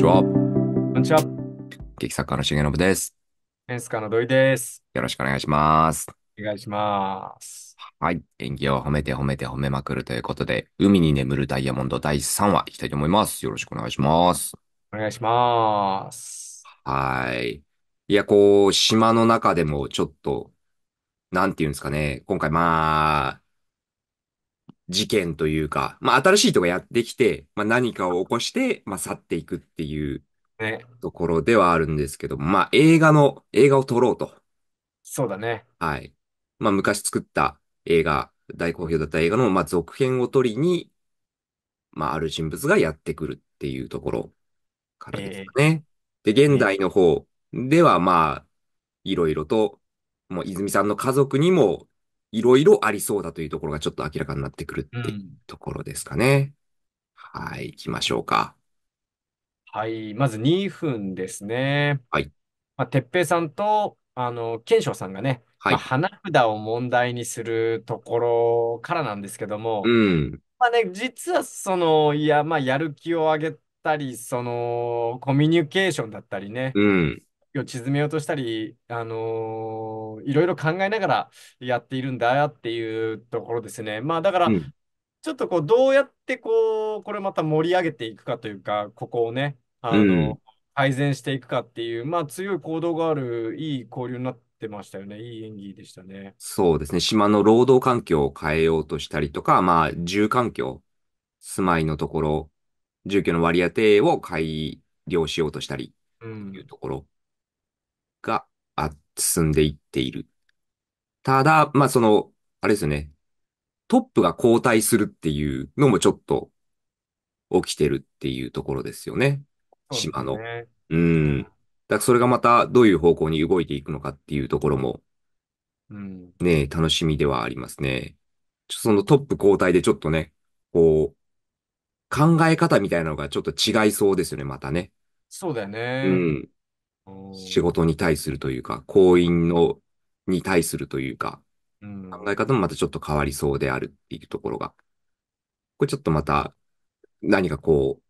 ちは。こんにちは。劇作家の重信です。演出家の土井です。よろしくお願いします。お願いします。はい。演技を褒めて褒めて褒めまくるということで、海に眠るダイヤモンド第3話いきたいと思います。よろしくお願いします。お願いします。はい。いや、こう、島の中でもちょっと、なんていうんですかね。今回まあ、事件というか、まあ、新しい人がやってきて、まあ、何かを起こして、まあ、去っていくっていうね。ところではあるんですけど、まあ、映画の、映画を撮ろうと。そうだね。はい。まあ、昔作った映画、大好評だった映画の、まあ、続編を撮りに、まあ、ある人物がやってくるっていうところからですかね。で、現代の方では、まあ、いろいろと、もう泉さんの家族にもいろいろありそうだというところがちょっと明らかになってくるっていうところですかね。うん、はい、行きましょうか。はい、まず2分ですね。はい。まあ、てっぺいさんと、あの、賢章さんがね、はい、まあ、花札を問題にするところからなんですけども、うん。まあね、実はその、いや、まあ、やる気を上げたり、その、コミュニケーションだったりね、うん。を縮めようとしたり、あのー、いろいろ考えながらやっているんだっていうところですね。まあだから、ちょっとこう、どうやってこう、これまた盛り上げていくかというか、ここをね、あの、うん、改善していくかっていう、まあ強い行動がある、いい交流になって、ましたよね。いい演技でしたね。そうですね。島の労働環境を変えようとしたりとか、まあ、住環境、住まいのところ、住居の割り当てを改良しようとしたり、というところが進んでいっている。ただ、まあ、その、あれですね。トップが交代するっていうのもちょっと起きてるっていうところですよね。ね島の。うん。だからそれがまたどういう方向に動いていくのかっていうところも、うん、ね、楽しみではありますね。そのトップ交代でちょっとね、こう、考え方みたいなのがちょっと違いそうですよね、またね。そうだよね。うん。仕事に対するというか、行員のに対するというか、考え方もまたちょっと変わりそうであるっていうところが、これちょっとまた何かこう、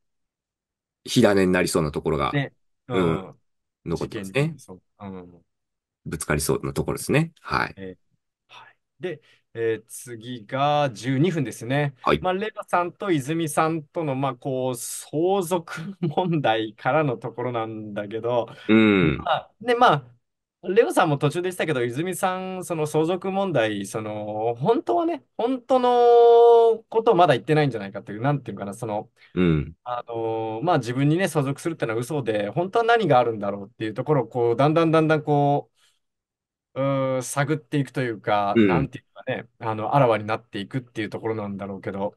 火種になりそうなところが、ね、うん、残ってますね、うん。ぶつかりそうなところですね。はい。えーはい、で、えー、次が12分ですね。はい。まあ、レバさんと泉さんとの、まあ、こう、相続問題からのところなんだけど、うん。まあ、で、まあ、レオさんも途中でしたけど、泉さん、その相続問題、その、本当はね、本当のことをまだ言ってないんじゃないかという、なんていうかな、その、うん。あの、まあ自分にね、相続するってのは嘘で、本当は何があるんだろうっていうところを、こう、だんだんだんだん、こう、うん、探っていくというか、なんていうかね、あの、あらわになっていくっていうところなんだろうけど、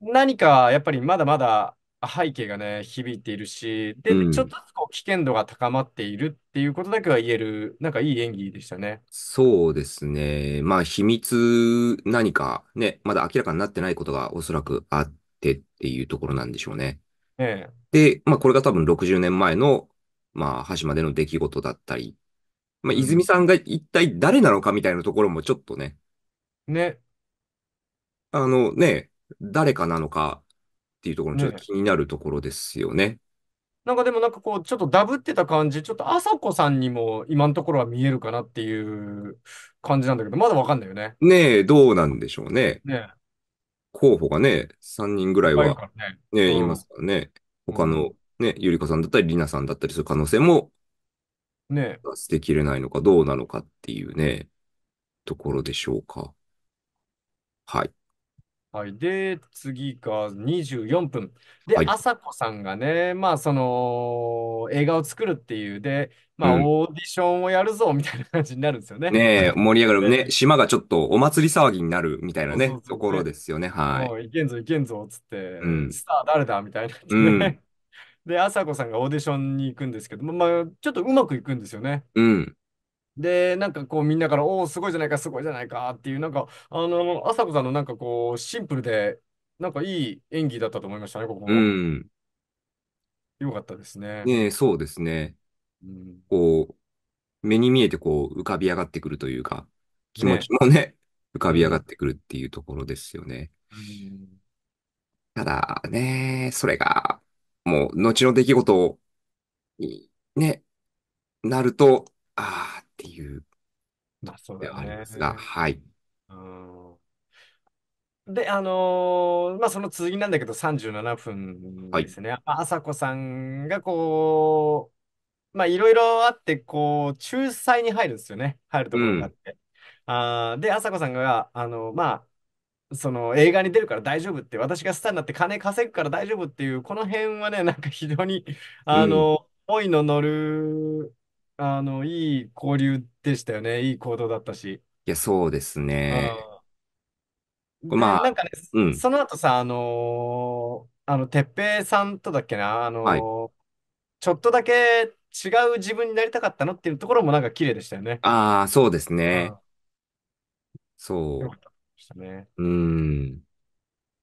何かやっぱりまだまだ背景がね、響いているし、で、ちょっとずつこう危険度が高まっているっていうことだけは言える、なんかいい演技でしたね。そうですね。まあ、秘密、何かね、まだ明らかになってないことがおそらくあってっていうところなんでしょうね。ええ、で、まあ、これが多分60年前の、まあ、までの出来事だったりまあ、泉さんが一体誰なのかみたいなところもちょっとね、ね。あのね、誰かなのかっていうところもちょっとね気になるところですよね。なんかでもなんかこう、ちょっとダブってた感じ、ちょっと朝子さんにも今のところは見えるかなっていう感じなんだけど、まだわかんないよね。ねえ、どうなんでしょうね。ね。候補がね、3人ぐらいいるはからね。ね、いますからね。他のね、ゆりかさんだったり、りなさんだったりする可能性もね捨てきれないのかどうなのかっていうね、ところでしょうか。はい。はい。で、次が24分。で、あさこ子さんがね、まあ、その、映画を作るっていう、で、まあ、オーディションをやるぞ、みたいな感じになるんですよね。ねえ、盛り上がるね。島がちょっとお祭り騒ぎになるみたいなね、そうそうそうところですよね。はい。もういけんぞ、いけんぞ、つって、うんスター誰だみたいな、ねうんで、さ子さんがオーディションに行くんですけども、まあ、ちょっとうまくいくんですよね。うん。で、なんかこうみんなから、おお、すごいじゃないか、すごいじゃないかっていう、なんか、あの、さ子さんのなんかこう、シンプルで、なんかいい演技だったと思いましたね、ここうん。よかったですね。ねえ、そうですね。うん、こう、目に見えてこう浮かび上がってくるというか、気持ちもね、浮かび上がってくるっていうところですよね。うんただね、それが、もう、後の出来事を、ね、なると、ああっていう、まあ、そうだあすが、ね、はい。うんで、あのー、まあ、その続きなんだけど、37分ですね。はい、朝子さんが、こう、まあ、いろいろあって、こう、仲裁に入るんですよね。入るところがあって。うん、あで、朝子さんが、あの、まあ、その映画に出るから大丈夫って、私がスターになって金稼ぐから大丈夫っていう、この辺はね、なんか非常に、あうんの、思いの乗る、あの、いい交流でしたよね。いい行動だったし。いや、そうですね。うん。まなんあ、かね、うん。その後さ、あのーあの、ぺ平さんとだっけな、あはい。のちょっとだけ違う自分になりたかったのっていうところもなんか綺麗でしたよね。ああ、そうですね。よかっそた。したね。うん。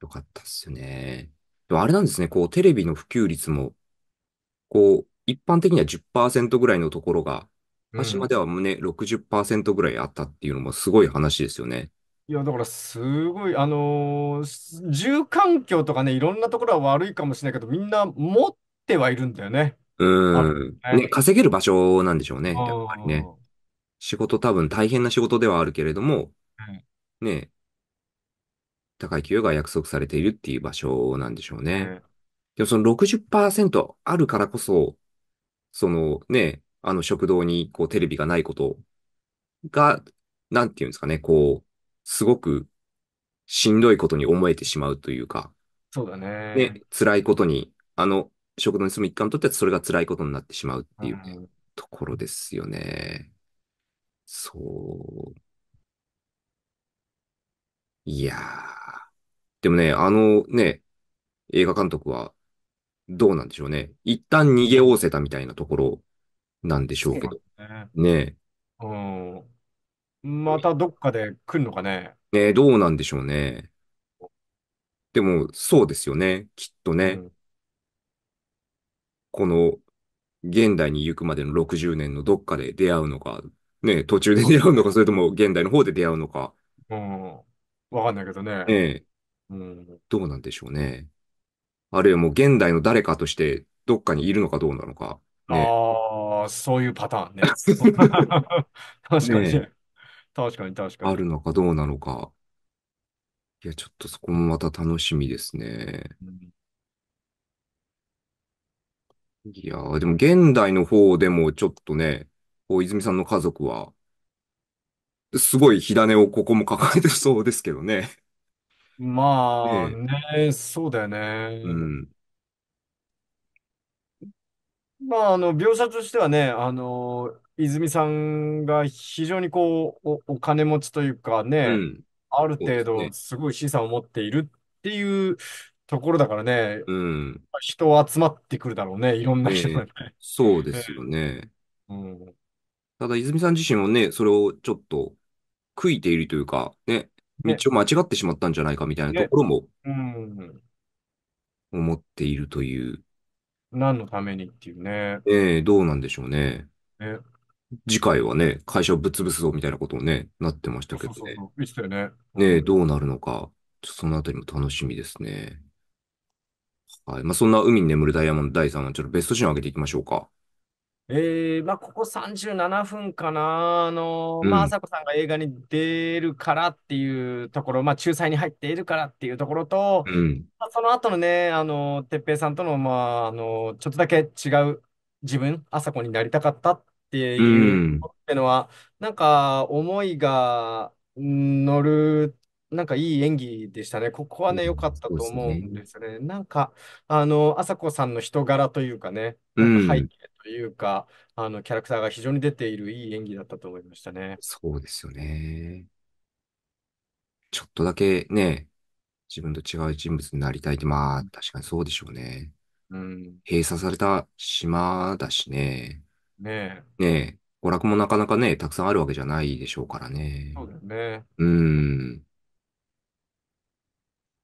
よかったっすね。でもあれなんですね、こう、テレビの普及率も、こう、一般的には10%ぐらいのところが、う昔まではね、60%ぐらいあったっていうのもすごい話ですよね。いや、だからすごい、あのー住環境とかね、いろんなところは悪いかもしれないけど、みんな持ってはいるんだよね。うん。ね、稼げる場所なんでしょうね、やっぱりね。仕事多分大変な仕事ではあるけれども、ん。ね、高い給与が約束されているっていう場所なんでしょうね。でもその60%あるからこそ、そのね、あの食堂にこうテレビがないことが、なんていうんですかね、こう、すごくしんどいことに思えてしまうというか、そうだね。ね、辛いことに、あの食堂に住む一家にとってはそれが辛いことになってしまうっていうね、うんところですよね。そう。いやー。でもね、あのね、映画監督はどうなんでしょうね。一旦逃げおおせたみたいなところなんでしょうけど。ね。ねうん。またどっかで来るのかね。ねえどうなんでしょうね。でも、そうですよね。きっとうね。ん。この、現代に行くまでの60年のどっかで出会うのか、ねえ、途中で出会うのか、それとも現代の方で出会うのか、うん。わかんないけどね。ええ、うん。どうなんでしょうね。あるいはもう現代の誰かとしてどっかにいるのかどうなのか。ね。ああ、そういうパターンね。確かにね確かに確かあに。るのかどうなのか。いや、ちょっとそこもまた楽しみですね。いやー、でも現代の方でもちょっとね、大泉さんの家族はすごい火種をここも抱えてそうですけどね。まあねね、そうだようね。ん。まあ、あの、描写としてはね、あの、泉さんが非常にこう、お、お金持ちというかうね、ん。あるそうで程す度ね。すごい資産を持っているっていうところだからね、うん。人は集まってくるだろうね、いろんな人がえ、ね。そうですよね。うん、ただ、泉さん自身もね、それをちょっと悔いているというか、ね、道を間違ってしまったんじゃないかみたいなところもうん。思っているという。何のためにっていうね。ええ、どうなんでしょうね。ね次回はね、会社をぶっ潰すぞみたいなことをね、なってましたけそうどそうね。そう。たよね。ねどうなるのか、ちょっとそのあたりも楽しみですね。はい。まあ、そんな海に眠るダイヤモンド第3話、ちょっとベストシーンを上げていきましょうか。えー、まあ、ここ37分かな。あの、うまあ、朝子さんが映画に出るからっていうところ、まあ、仲裁に入っているからっていうところと、うん。まあ、その後のね、あの、哲平さんとの、まあ、あの、ちょっとだけ違う自分、朝子になりたかったっていうとってのは、なんか、思いが乗る、なんかいい演技でしたね。ここはね、良かったと思うんですよね。なんか、あの、朝子さんの人柄というかね、なんか背ん。景というか、あのキャラクターが非常に出ているいい演技だったと思いましたね。そうですよね。ちょっとだけね、自分と違う人物になりたいって、まあ、確かにそうでしょうね。うん。閉鎖された島だしね。ねえ。ねえ、娯楽もなかなかね、たくさんあるわけじゃないでしょうからね。そうだよね。うん。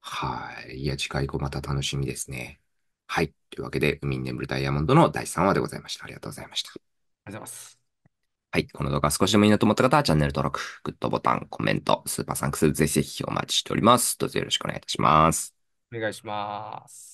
はい。いや、次回以降また楽しみですね。はい。というわけで、海に眠るダイヤモンドの第3話でございました。ありがとうございました。ありがとうございます。はい。この動画少しでもいいなと思った方は、チャンネル登録、グッドボタン、コメント、スーパーサンクス、ぜひぜひお待ちしております。どうぞよろしくお願いいたします。お願いします。